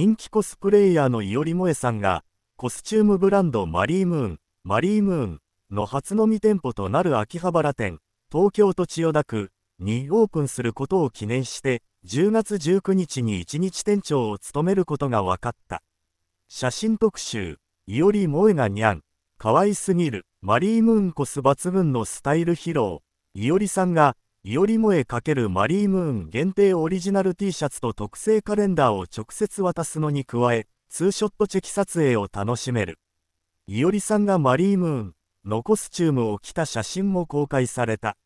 人気コスプレイヤーのいおりもえさんが、コスチュームブランドマリームーン、マリームーンの初飲み店舗となる秋葉原店、東京都千代田区にオープンすることを記念して、10月19日に1日店長を務めることが分かった。写真特集、いおり萌えがにゃん、可愛すぎる、マリームーンコス抜群のスタイル披露、いおりさんが、いおりもえ×マリームーン限定オリジナル T シャツと特製カレンダーを直接渡すのに加え、ツーショットチェキ撮影を楽しめる。いおりさんがマリームーン、残すチュームを着た写真も公開された。